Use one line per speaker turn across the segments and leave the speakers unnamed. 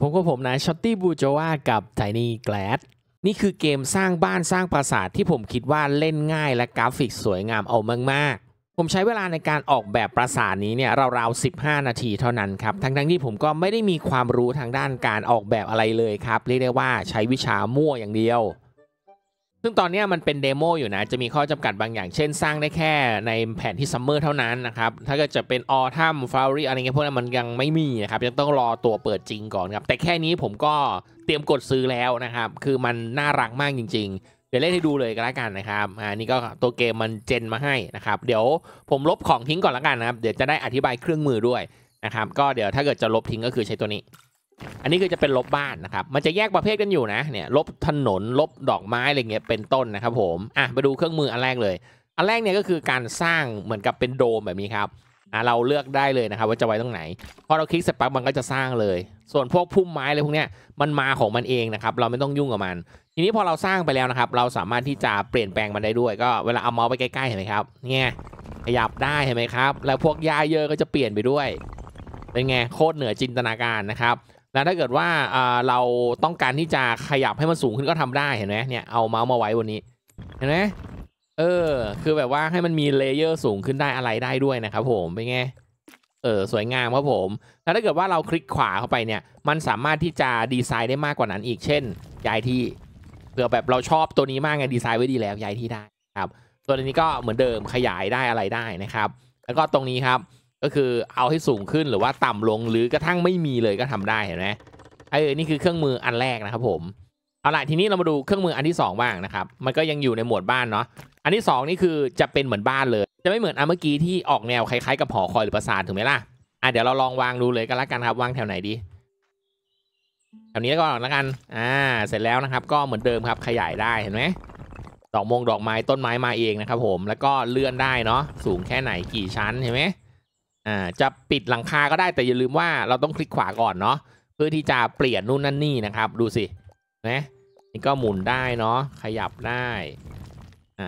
ผมก็ผมนะช็อตตี้บูโจว่ากับไทนี่แกลดนี่คือเกมสร้างบ้านสร้างปราสาทที่ผมคิดว่าเล่นง่ายและกราฟิกสวยงามเอามากๆ ผมใช้เวลาในการออกแบบปราสาทนี้เนี่ยราวๆ15 นาทีเท่านั้นครับทั้งๆที่ผมก็ไม่ได้มีความรู้ทางด้านการออกแบบอะไรเลยครับ เรียกได้ว่าใช้วิชามั่วอย่างเดียวซึ่งตอนนี้มันเป็นเดโมอยู่นะ จะมีข้อจำกัดบางอย่างเช่นสร้างได้แค่ในแผนที่ซัมเมอร์เท่านั้นนะครับถ้าเกิดจะเป็นออทัมฟลาวรี่อะไรเงี้ยพวกนั้นมันยังไม่มีนะครับยังต้องรอตัวเปิดจริงก่อนครับแต่แค่นี้ผมก็เตรียมกดซื้อแล้วนะครับคือมันน่ารักมากจริงๆ เดี๋ยวเล่นให้ดูเลยก็แล้วกันนะครับอ่านี่ก็ตัวเกมมันเจนมาให้นะครับเดี๋ยวผมลบของทิ้งก่อนแล้วกันนะครับเดี๋ยวจะได้อธิบายเครื่องมือด้วยนะครับก็เดี๋ยวถ้าเกิดจะลบทิ้งก็คือใช้ตัวนี้อันนี้คือจะเป็นลบบ้านนะครับ มันจะแยกประเภทกันอยู่นะ เนี่ยลบถนน ลบดอกไม้อะไรเงี้ยเป็นต้นนะครับ ผม อ่ะไปดูเครื่องมืออันแรกเลย อันแรกเนี่ยก็คือการสร้างเหมือนกับเป็นโดมแบบนี้ครับ อ่ะเราเลือกได้เลยนะครับ ว่าจะไว้ตรงไหน พอเราคลิกเสร็จปั๊บมันก็จะสร้างเลย ส่วนพวกพุ่มไม้อะไรพวกเนี้ยมันมาของมันเองนะครับ เราไม่ต้องยุ่งกับมัน ทีนี้พอเราสร้างไปแล้วนะครับ เราสามารถที่จะเปลี่ยนแปลงมันได้ด้วยก็เวลาเอาเมาส์ไปใกล้ๆเห็นไหมครับเนี่ยขยับได้เห็นไหมครับ แล้วพวกยาเยอะก็จะเปลี่ยนไปด้วย เป็นไงโคตรเหนือจินตนาการนะครับแล้วถ้าเกิดว่าเราต้องการที่จะขยับให้มันสูงขึ้นก็ทำได้เห็นไหมเนี่ยเอาเมาส์มาไว้บนนี้เห็นไหมเออคือแบบว่าให้มันมีเลเยอร์สูงขึ้นได้อะไรได้ด้วยนะครับผมเป็นไงเออสวยงามครับผม แล้วถ้าเกิดว่าเราคลิกขวาเข้าไปเนี่ย มันสามารถที่จะดีไซน์ได้มากกว่านั้นอีกเช่นย้ายที่เผื่อแบบเราชอบตัวนี้มากไงดีไซน์ไว้ดีแล้วย้ายที่ได้ครับ ตัวนี้ก็เหมือนเดิมขยายได้อะไรได้นะครับ แล้วก็ตรงนี้ครับก็คือเอาให้สูงขึ้นหรือว่าต่ำลงหรือกระทั่งไม่มีเลยก็ทำได้เห็นไหมไอ้นี่คือเครื่องมืออันแรกนะครับผม เอาละทีนี้เรามาดูเครื่องมืออันที่ 2บ้างนะครับ มันก็ยังอยู่ในหมวดบ้านเนาะอันที่ 2 นี่คือจะเป็นเหมือนบ้านเลยจะไม่เหมือนอันเมื่อกี้ที่ออกแนวคล้ายๆกับหอคอยหรือปราสาทถูกไหมล่ะอ่ะเดี๋ยวเราลองวางดูเลยก็แล้วกันครับวางแถวไหนดีแถวนี้ก็อแลวกันอ่าเสร็จแล้วนะครับ ก็เหมือนเดิมครับขยายได้เห็นไหมดอกมงดอกไม้ต้นไม้มาเองนะครับผมแล้วก็เลื่อนได้เนาะสูงแค่ไหนกี่ชั้นเห็นไหม่าจะปิดหลังคาก็ได้แต่อย่าลืมว่าเราต้องคลิกขวาก่อนเนาะเพื่อที่จะเปลี่ยนนู่นนั่นนี่นะครับดูสินะนี่ก็หมุนได้เนาะขยับได้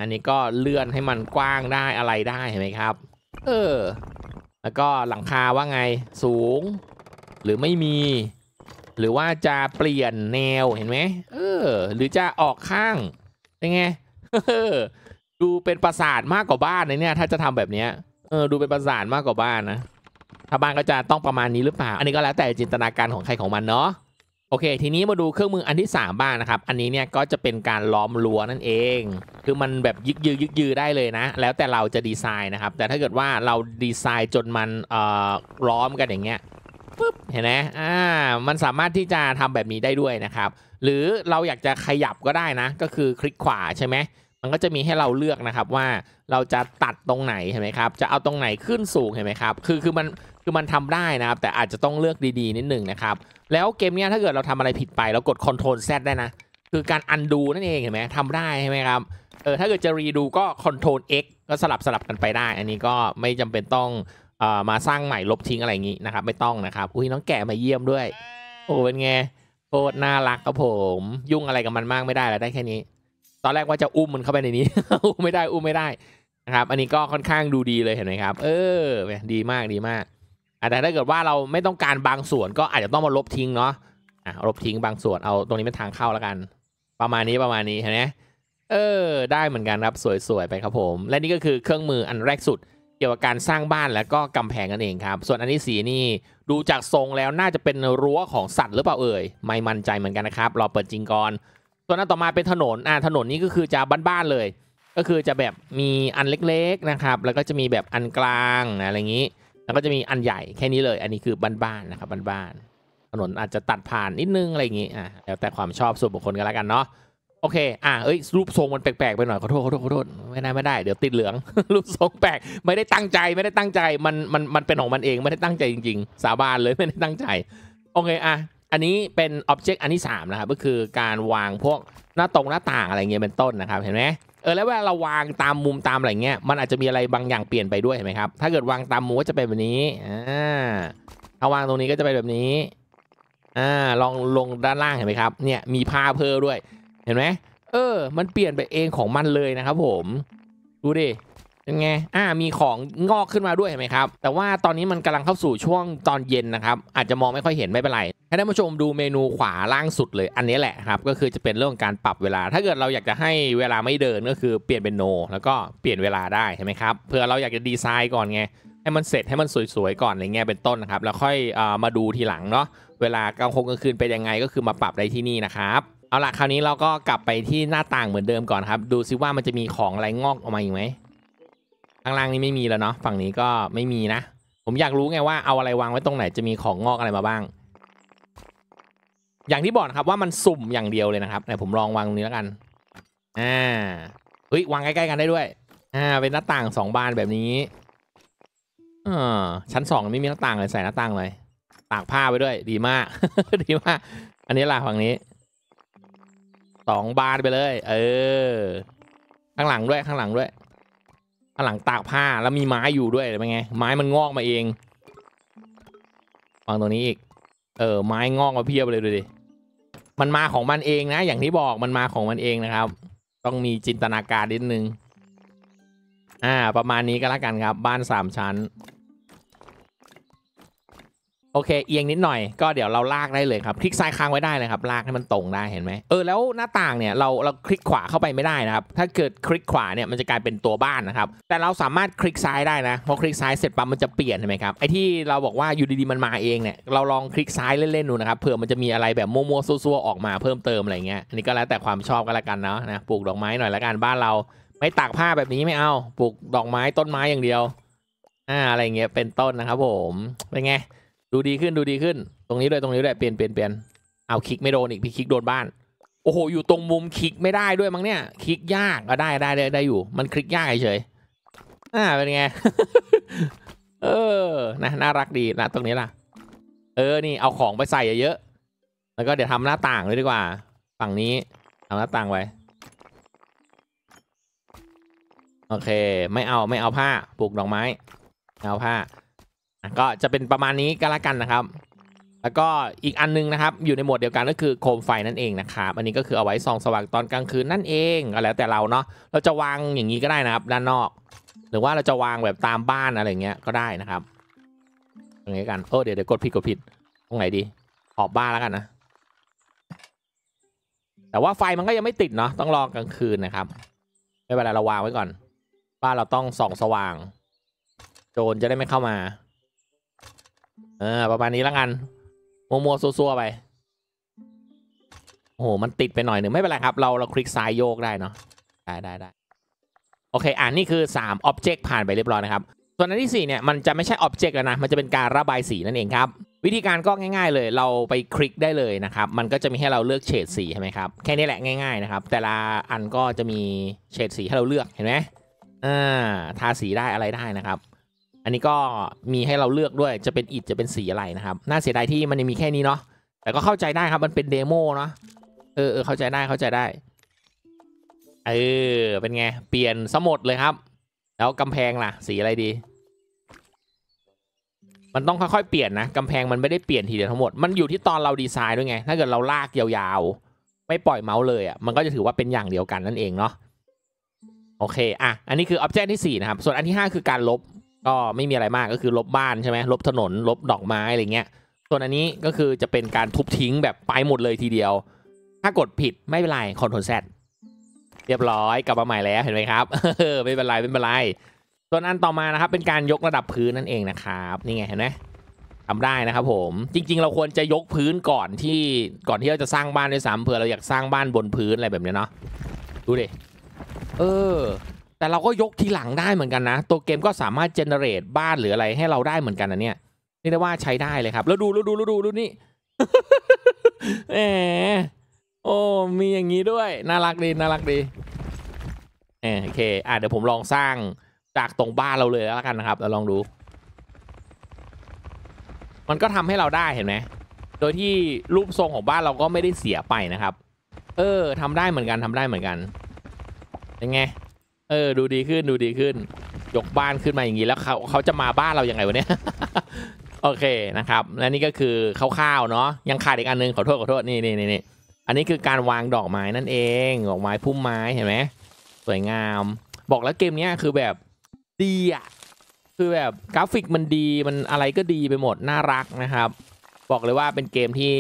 อันนี้ก็เลื่อนให้มันกว้างได้อะไรได้เห็นไหมครับเออ แล้วก็หลังคาว่าไงสูง หรือไม่มี หรือว่าจะเปลี่ยนแนวเห็นไหมเออหรือจะออกข้างเป็นไงดูเป็นปราสาทมากกว่าบ้านเลยเนี่ย ถ้าจะทำแบบเนี้เออดูเป็นประสาทมากกว่าบ้านนะ ถ้าบ้านก็จะต้องประมาณนี้หรือเปล่า อันนี้ก็แล้วแต่จินตนาการของใครของมันเนาะโอเค ทีนี้มาดูเครื่องมืออันที่ 3 บ้างนะครับ อันนี้เนี่ยก็จะเป็นการล้อมรั้วนั่นเอง คือมันแบบยึกยือยึกยือได้เลยนะ แล้วแต่เราจะดีไซน์นะครับ แต่ถ้าเกิดว่าเราดีไซน์จนมันเอ่อล้อมกันอย่างเงี้ยปุ๊บเห็นไหมอ่ามันสามารถที่จะทำแบบนี้ได้ด้วยนะครับ หรือเราอยากจะขยับก็ได้นะ ก็คือคลิกขวาใช่ไหมมันก็จะมีให้เราเลือกนะครับว่าเราจะตัดตรงไหนเห็นไหมครับจะเอาตรงไหนขึ้นสูงเห็นไหมครับคือคือมันคือมันทำได้นะครับแต่อาจจะต้องเลือกดีๆนิดหนึ่งนะครับ แล้วเกมนี้ถ้าเกิดเราทำอะไรผิดไปเรากด Ctrl Z ได้นะคือการอันดูนั่นเองเห็นไหมทำได้ใช่ไหมครับเออถ้าเกิดจะรีดูก็ Ctrl X ก็สลับสลับกันไปได้ อันนี้ก็ไม่จำเป็นต้องเอ่อมาสร้างใหม่ลบทิ้งอะไรอย่างนี้นะครับไม่ต้องนะครับอุ้ยน้องแกะมาเยี่ยมด้วย โอ้เป็นไงโคตรน่ารักครับผม ยุ่งอะไรกับมันมากไม่ได้แล้วได้แค่นี้ตอนแรกว่าจะอุ้มมันเข้าไปในนี้อุ้มไม่ได้อุ้มไม่ได้นะครับ อันนี้ก็ค่อนข้างดูดีเลยเห็นไหมครับ เออ ดีมากดีมากแต่ถ้าเกิดว่าเราไม่ต้องการบางส่วนก็อาจจะต้องมาลบทิ้งเนาะอ่ะลบทิ้งบางส่วนเอา ตรงนี้เป็นทางเข้าแล้วกัน ประมาณนี้ประมาณนี้เห็นไหมเออ ได้เหมือนกันครับสวยๆไปครับผม และนี่ก็คือเครื่องมืออันแรกสุดเกี่ยวกับการสร้างบ้านแล้วก็กำแพงกันเองครับ ส่วนอันนี้สีนี่ดูจากทรงแล้วน่าจะเป็นรั้วของสัตว์หรือเปล่าเอ่ยไม่มั่นใจเหมือนกันนะครับรอเปิดจริงก่อนตัวนั้นต่อมาเป็นถนน อ่า ถนนนี้ก็คือจะบ้านๆเลย ก็คือจะแบบมีอันเล็ก ๆนะครับ แล้วก็จะมีแบบอันกลางอะไรอย่างนี้ แล้วก็จะมีอันใหญ่ แค่นี้เลย อันนี้คือบ้านๆนะครับ บ้านๆ ถนนอาจจะตัดผ่านนิดนึงอะไรอย่างนี้ อ่าแล้วแต่ความชอบส่วนบุคคลกันแล้วกันเนาะ โอเค อ่าเอ้ยรูปทรงมันแปลกๆไปหน่อยขอโทษขอโทษขอโทษไม่ได้ไม่ได้ เดี๋ยวติดเหลือง รูปทรงแปลก ไม่ได้ตั้งใจไม่ได้ตั้งใจ มันมันมันเป็นของมันเองไม่ได้ตั้งใจจริง ๆ สาบานเลยไม่ได้ตั้งใจ โอเค อ่ะอันนี้เป็นอ็อบเจกต์อันที่3นะครับก็คือการวางพวกหน้าตรงหน้าต่างอะไรเงี้ยเป็นต้นนะครับเห็นไหมเออแล้วเวลาเราวางตามมุมตามอะไรเงี้ยมันอาจจะมีอะไรบางอย่างเปลี่ยนไปด้วยเห็นไหมครับถ้าเกิดวางตามมุมก็จะเป็นแบบนี้อ่าถ้าวางตรงนี้ก็จะเป็นแบบนี้อ่าลองลงด้านล่างเห็นไหมครับเนี่ยมีพาเพิลด้วยเห็นไหมเออมันเปลี่ยนไปเองของมันเลยนะครับผม ดูดิยังไงอ่ามีของงอกขึ้นมาด้วยเห็นไหมครับ แต่ว่าตอนนี้มันกำลังเข้าสู่ช่วงตอนเย็นนะครับอาจจะมองไม่ค่อยเห็นไม่เป็นไรให้ท่านผู้ชมดูเมนูขวาล่างสุดเลยอันนี้แหละครับก็คือจะเป็นเรื่องการปรับเวลาถ้าเกิดเราอยากจะให้เวลาไม่เดินก็คือเปลี่ยนเป็นโน แล้วก็เปลี่ยนเวลาได้ใช่ไหมครับเผื่อเราอยากจะดีไซน์ก่อนไงให้มันเสร็จให้มันสวยๆก่อนอะไรเงี้ยเป็นต้นนะครับแล้วค่อยอมาดูทีหลังเนาะเวลากลางคงกลางคืนเป็นยังไงก็คือมาปรับได้ที่นี่นะครับเอาล่ะคราวนี้เราก็กลับไปที่หน้าต่างเหมือนเดิมก่อนครับดูซิว่ามันจะมีของอะไรงอกออกมาอีกไหมข้างล่างนี้ไม่มีแล้วเนาะฝั่งนี้ก็ไม่มีนะ ผมอยากรู้ไงว่าเอาอะไรวางไว้ตรงไหนจะมีของงอกอะไรมาบ้างอย่างที่บอกนะครับว่า มันสุ่มอย่างเดียวเลยนะครับไหนผมลองวางตรงนี้แล้วกันอ่าเฮ้ยวางใกล้ๆกันได้ด้วยอ่าเป็นหน้าต่างสองบานแบบนี้อ่าชั้นสองไม่มีหน้าต่างเลยใส่หน้าต่างเลยตากผ้าไปด้วย ดีมากดีมากอันนี้ล่ะฝั่งนี้สองบานไปเลย เออ ข้างหลังด้วยข้างหลังด้วย ข้างหลังตาก ผ้าแล้วมีไม้อยู่ด้วยเป็นไง ไม้มันงอกมาเองวางตรงนี้อีกเออไม้งอกมาเพียบเลยดูดิ มันมาของมันเองนะอย่างที่บอกมันมาของมันเองนะครับ ต้องมีจินตนาการนิดนึงอ่าประมาณนี้ก็แล้วกันครับบ้านสามชั้นโอเคเอียงนิดหน่อยก็เดี๋ยวเราลากได้เลยครับคลิกซ้ายค้างไว้ได้เลยครับลากให้มันตรงได้เห็นไหมเออแล้วหน้าต่างเนี่ยเราเราคลิกขวาเข้าไปไม่ได้นะครับ ถ้าเกิดคลิกขวาเนี่ยมันจะกลายเป็นตัวบ้านนะครับ แต่เราสามารถคลิกซ้ายได้นะพอคลิกซ้ายเสร็จปั๊บมันจะเปลี่ยนใช่ไหมครับไอที่เราบอกว่าอยู่ดีๆมันมาเองเนี่ยเราลองคลิกซ้ายเล่นๆดูนะครับเผื่อมันจะมีอะไรแบบมั่วๆซั่วๆออกมาเพิ่มเติมอะไรเงี้ยอันนี้ก็แล้วแต่ความชอบก็แล้วกันเนาะนะปลูกดอกไม้หน่อยแล้วกันบ้านเราไม่ตากผ้าแบบนี้ไม่เอาปลูกดอกไม้ต้นไม้อย่างเดียว อ่าอะไรเงี้ยเป็นต้นนะครับ ผมเป็นไงดูดีขึ้นดูดีขึ้น ตรงนี้เลยตรงนี้เลยเปลี่ยนเปลี่ยนเปลี่ยนเอาคลิกไม่โดนอีกพี่คลิกโดนบ้านโอ้โหอยู่ตรงมุมคลิกไม่ได้ด้วยมั้งเนี่ยคลิกยากก็ได้ได้ได้ได้อยู่ มันคลิกยากเฉยอ่าเป็นไงเออนะน่ารักดีนะตรงนี้ล่ะ เออนี่เอาของไปใส่เยอะ แล้วก็เดี๋ยวทำหน้าต่างเลยดีกว่า ฝั่งนี้ทำหน้าต่างไว้โอเค ไม่เอาไม่เอาผ้าปลูกดอกไม้ เอาผ้าก็จะเป็นประมาณนี้ก็แล้วกันนะครับ แล้วก็อีกอันนึงนะครับ อยู่ในหมวดเดียวกันก็คือโคมไฟนั่นเองนะครับอันนี้ก็คือเอาไว้ส่องสว่างตอนกลางคืนนั่นเองก็แล้วแต่เราเนาะเราจะวางอย่างนี้ก็ได้นะครับ ด้านนอก หรือว่าเราจะวางแบบตามบ้านอะไรเงี้ยก็ได้นะครับอย่างนี้กันเออเดี๋ยวเดี๋ยวกดผิดกดผิดตรงไหนดีขอบบ้านแล้วกันนะแต่ว่าไฟมันก็ยังไม่ติดเนาะต้องรอกลางคืนนะครับไม่เป็นไรเราวางไว้ก่อนบ้านเราต้องส่องสว่าง โจรจะได้ไม่เข้ามาเออประมาณนี้ละกันมัวมัวซัวๆไปโอ้โหมันติดไปหน่อยหนึ่งไม่เป็นไรครับเราเราคลิกซ้ายโยกได้เนาะได้ได้ได้โอเคอ่านี่คือ3บเจกต์ผ่านไปเรียบร้อยนะครับส่วนอันที่4เนี่ย มันจะไม่ใช่อ็อบเจกต์แล้วนะมันจะเป็นการระบายสีนั่นเองครับวิธีการก็ง่าย ๆ เลยเราไปคลิกได้เลยนะครับ มันก็จะมีให้เราเลือกเฉดสีใช่ไหมครับ แค่นี้แหละง่ายๆนะครับ แต่ละอันก็จะมีเฉดสีให้เราเลือกเห็นไหมอ่าทาสีได้อะไรได้นะครับอันนี้ก็มีให้เราเลือกด้วย จะเป็นอิฐจะเป็นสีอะไรนะครับ น่าเสียดายที่มันยังมีแค่นี้เนาะ แต่ก็เข้าใจได้ครับ มันเป็นเดโมเนาะเออเออเข้าใจได้ เข้าใจได้ เออ เป็นไง เปลี่ยนสมดเลยครับ แล้วกำแพงล่ะ สีอะไรดี มันต้องค่อยๆ เปลี่ยนนะกำแพงมันไม่ได้เปลี่ยนทีเดียวทั้งหมด มันอยู่ที่ตอนเราดีไซน์ด้วยไง ถ้าเกิดเราลาก ยาวๆ ไม่ปล่อยเมาส์เลยอ่ะ มันก็จะถือว่าเป็นอย่างเดียวกันนั่นเองเนาะ โอเค อ่ะ อันนี้คืออ็อบเจกต์ที่4นะครับ ส่วนอันที่5คือการลบก็ไม่มีอะไรมากก็คือลบบ้านใช่ไหมลบถนนลบดอกไม้อะไรเงี้ยส่วนอันนี้ก็คือจะเป็นการทุบทิ้งแบบไปหมดเลยทีเดียว ถ้ากดผิดไม่เป็นไรคอนโทรลแซดเรียบร้อยกลับมาใหม่แล้วเห็นไหมครับไม่เป็นไรไม่เป็นไรส่วนอันต่อมานะครับ เป็นการยกระดับพื้นนั่นเองนะครับนี่ไงเห็นไหมทำได้นะครับ ผม จริง ๆ เราควรจะยกพื้นก่อนที่ก่อนที่เราจะสร้างบ้านด้วยซ้ำเผื่อเราอยากสร้างบ้านบนพื้นอะไรแบบนี้เนาะดูดิเออแต่เราก็ยกทีหลังได้เหมือนกันนะตัวเกมก็สามารถเจเนเรตบ้านหรืออะไร ให้เราได้เหมือนกันนะเนี่ย นี่ได้ว่าใช้ได้เลยครับ แล้วดูแล้วดูแล้วดูดูนี่แหมโอ้มีอย่างนี้ด้วยน่ารักดีน่ารักดีโอเคอ่ะเดี๋ยวผมลองสร้างจากตรงบ้านเราเลยแล้วกันนะครับเราลองดู มันก็ทำให้เราได้เห็นไหมโดยที่รูปทรงของบ้านเราก็ไม่ได้เสียไปนะครับ เออ ทำได้เหมือนกันทำได้เหมือนกันเป็นไงเออดูดีขึ้นดูดีขึ้น ยกบ้านขึ้นมาอย่างนี้แล้วเขาเขาจะมาบ้านเราอย่างไงวะเนี่ยโอเคนะครับ และนี่ก็คือคร่าวๆเนาะยังขาดอีกอันนึงขอโทษขอโทษนี่นี่นี่อันนี้คือการวางดอกไม้นั่นเองดอกไม้พุ่มไม้เห็นไหมสวยงาม บอกแล้วเกมนี้คือแบบดีอ่ะคือแบบกราฟิกมันดีมันอะไรก็ดีไปหมดน่ารักนะครับ บอกเลยว่าเป็นเกมที่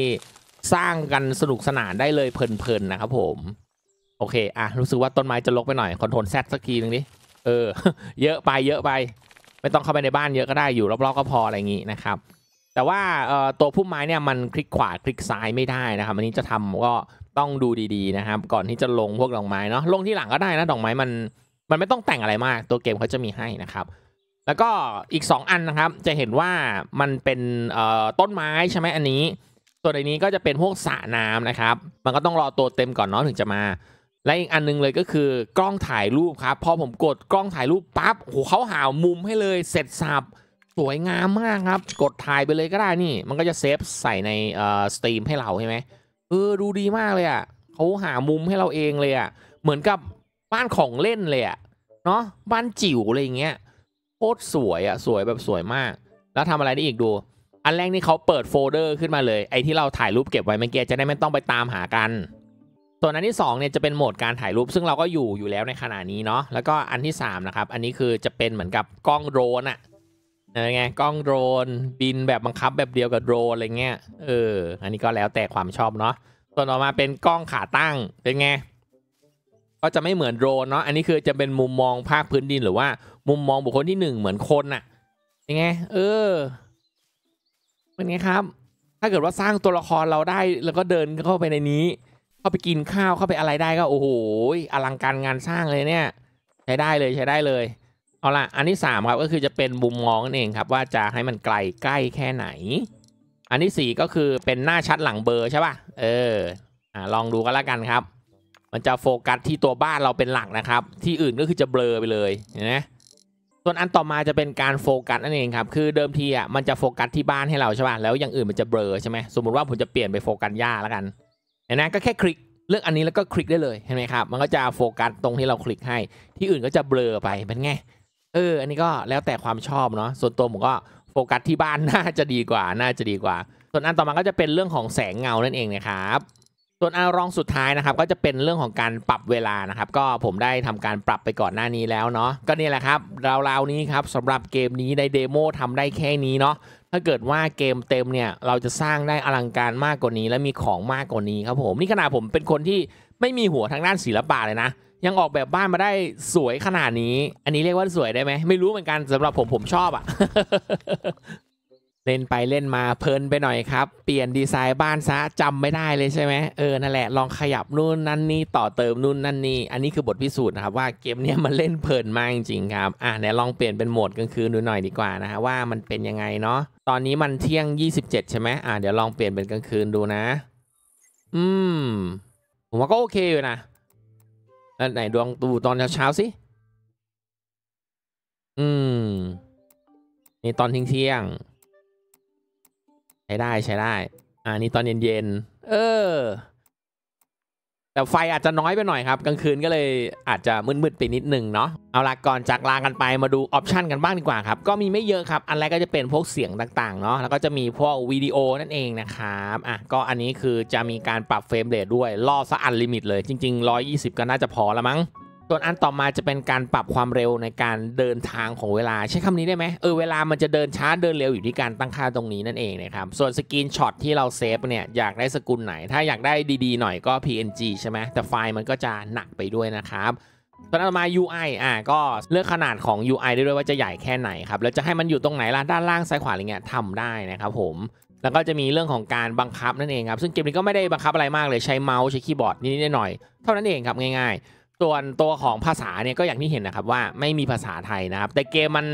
สร้างกันสนุกสนานได้เลยเพลินๆนะครับผมโอเค อ่ะ รู้สึกว่าต้นไม้จะลกไปหน่อย คอนโทรลแซดสักทีนึงดิ เออ เยอะไป เยอะไป ไม่ต้องเข้าไปในบ้านเยอะก็ได้อยู่รอบๆก็พออะไรอย่างนี้นะครับ แต่ว่าตัวพุ่มไม้เนี่ยมันคลิกขวาคลิกซ้ายไม่ได้นะครับ อันนี้จะทำก็ต้องดูดีๆนะครับ ก่อนที่จะลงพวกดอกไม้เนาะ ลงที่หลังก็ได้นะ ดอกไม้มันมันไม่ต้องแต่งอะไรมาก ตัวเกมเขาจะมีให้นะครับ แล้วก็อีก 2 อันนะครับ จะเห็นว่ามันเป็นต้นไม้ใช่ไหมอันนี้ ตัวในนี้ก็จะเป็นพวกสระน้ำนะครับ มันก็ต้องรอตัวเต็มก่อนเนาะถึงจะมาและอีกอันนึงเลยก็คือกล้องถ่ายรูปครับพอผมกดกล้องถ่ายรูปปั๊บโหเขาหามุมให้เลยเสร็จสับสวยงามมากครับ กดถ่ายไปเลยก็ได้นี่ มันก็จะเซฟใส่ในเอ่อสตรีมให้เราใช่ไหมเออดูดีมากเลยอะ่ะเขาหามุมให้เราเองเลยอะ่ะเหมือนกับบ้านของเล่นเลยอะ่ะเนาะบ้านจิ๋วอะไรเงี้ยโคตรสวยอะ่ะสวยแบบสวยมาก แล้วทำอะไรได้อีกดู อันแรกนี่เขาเปิดโฟลเดอร์ขึ้นมาเลยไอ้ที่เราถ่ายรูปเก็บไว้เมื่อกี้จะได้ไม่ต้องไปตามหากันส่วนอันที่2เนี่ยจะเป็น โหมดการถ่ายรูปซึ่งเราก็อยู่อยู่แล้วในขณะนี้เนาะแล้วก็อันที่3นะครับ อันนี้คือจะเป็นเหมือนกับกล้องโดรนอะอะไรเงกล้องโดรน บินแบบบังคับแบบเดียวกับโดรนอะไรเงี้ยเออ อันนี้ก็แล้วแต่ความชอบเนาะส่วนออกมาเป็นกล้องขาตั้งเป็นไงก็จะไม่เหมือนโดรนเนาะอันนี้คือจะเป็นมุมมองภาคพื้นดินหรือว่ามุมมองบุคคลที่หนึ่งเหมือนคนอะเป็นไงเออเป็นไงครับ ถ้าเกิดว่าสร้างตัวละครเราได้แล้วก็เดินเข้าไปในนี้เข้าไปกินข้าวเข้าไปอะไรได้ก็โอ้โหอลังการงานสร้างเลยเนี่ยใช้ได้เลยใช้ได้เลยเอาละอันที่3ครับก็คือจะเป็นมุมมองนั่นเองครับว่าจะให้มันไกลใกล้แค่ไหน อันที่4ก็คือเป็นหน้าชัดหลังเบอร์ใช่ป่ะเอออ่าลองดูกันแล้วกันครับ มันจะโฟกัสที่ตัวบ้านเราเป็นหลักนะครับ ที่อื่นก็คือจะเบลอไปเลยเห็นไหมส่วนอันต่อมาจะเป็นการโฟกัสนั่นเองครับ คือเดิมทีอ่ะมันจะโฟกัสที่บ้านให้เราใช่ป่ะแล้วอย่างอื่นมันจะเบลอใช่ไหมสมมติว่าผมจะเปลี่ยนไปโฟกัสหญ้าแล้วกันห็นไหมก็แค่คลิกเลือกอันนี้แล้วก็คลิกได้เลยเห็นไหมครับมันก็จะโฟกัสตรงที่เราคลิกให้ ที่อื่นก็จะเบลอไปเป็นไงเออ อันนี้ก็แล้วแต่ความชอบเนาะส่วนตัวผมก็โฟกัสที่บ้านน่าจะดีกว่า น่าจะดีกว่า ส่วนอันต่อมาก็จะเป็นเรื่องของแสงเงานั่นเองนะครับส่วนอารองสุดท้ายนะครับก็จะเป็นเรื่องของการปรับเวลานะครับ ก็ผมได้ทำการปรับไปก่อนหน้านี้แล้วเนาะก็นี่แหละครับราวๆนี้ครับสำหรับเกมนี้ในเดโมทำได้แค่นี้เนาะถ้าเกิดว่าเกมเต็มเนี่ย เราจะสร้างได้อลังการมากกว่านี้และมีของมากกว่านี้ ครับผมนี่ขนาดผมเป็นคนที่ไม่มีหัวทางด้านศิลปะเลยนะยังออกแบบบ้านมาได้สวยขนาดนี้ อันนี้เรียกว่าสวยได้ไหมไม่รู้เหมือนกันสำหรับผมผมชอบอะ่ะเล่นไปเล่นมาเพลินไปหน่อยครับเปลี่ยนดีไซน์บ้านซะจำไม่ได้เลยใช่ไหมเออนั่นแหละลองขยับนู่นนั่นนี่ต่อเติมนู่นนั่นนี่อันนี้คือบทพิสูจน์นะครับว่า เกมเนี้ยมันเล่นเพลินมากจริงๆครับอ่ะี่ยลองเปลี่ยนเป็นโหมดกลางคืนดูหน่อยดีกว่านะฮะว่ามันเป็นยังไงเนาะตอนนี้มันเที่ยง 27 ใช่ไหมอ่ะเดี๋ยวลองเปลี่ยนเป็นกลางคืนดูนะ อืม ผมว่าก็โอเคอยู่นะแล้วไหนดวงดูตอนเช้าๆสิ อืมนี่ตอนเที่ยงช้ได้ใช้ได้ อ่านี่ตอนเย็นๆเออ แต่ไฟอาจจะน้อยไปหน่อยครับ กลางคืนก็เลยอาจจะมืดๆไปนิดนึงเนาะ เอาละก่อนจากลากันไปมาดูออปชันกันบ้างดีกว่าครับ ก็มีไม่เยอะครับ อันแรกก็จะเป็นพวกเสียงต่าง ๆ เนาะ แล้วก็จะมีพวกวิดีโอนั่นเองนะครับ อ่ะ ก็อันนี้คือจะมีการปรับเฟรมเรทด้วย ล่อซะอันลิมิตเลย จริง ๆ 120 ก็น่าจะพอละมั้งส่วนอันต่อมาจะเป็นการปรับความเร็วในการเดินทางของเวลาใช้คำนี้ได้ไหมเออ เวลามันจะเดินช้าเดินเร็วอยู่ที่การตั้งค่าตรงนี้นั่นเองนะครับ ส่วนสกรีนช็อตที่เราเซฟเนี่ยอยากได้สกุลไหนถ้าอยากได้ดีๆหน่อยก็ PNG ใช่ไหมแต่ไฟล์มันก็จะหนักไปด้วยนะครับตอนนั้นมา UI อ่ะก็เลือกขนาดของ UI ได้ด้วยว่าจะใหญ่แค่ไหนครับแล้วจะให้มันอยู่ตรงไหนล่ะด้านล่างซ้ายขวาอะไรเงี้ยทำได้นะครับผม แล้วก็จะมีเรื่องของการบังคับนั่นเองครับซึ่งเกมนี้ก็ไม่ได้บังคับอะไรมากเลยใช้เมาส์ใช้คีย์บอร์ดนิดหน่อยเท่านั้นเองครับง่ายๆส่วนตัวของภาษาเนี่ยก็อย่างที่เห็นนะครับว่าไม่มีภาษาไทยนะครับ แต่เกมมัน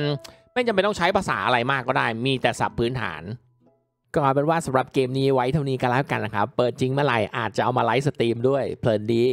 ไม่จำเป็นต้องใช้ภาษาอะไรมากก็ได้มีแต่ศัพท์พื้นฐาน ก็เอาเป็นว่าสำหรับเกมนี้ไว้เท่านี้กันแล้วกันนะครับ เปิดจริงเมื่อไหร่ อาจจะเอามาไลฟ์สตรีมด้วยเพลินดี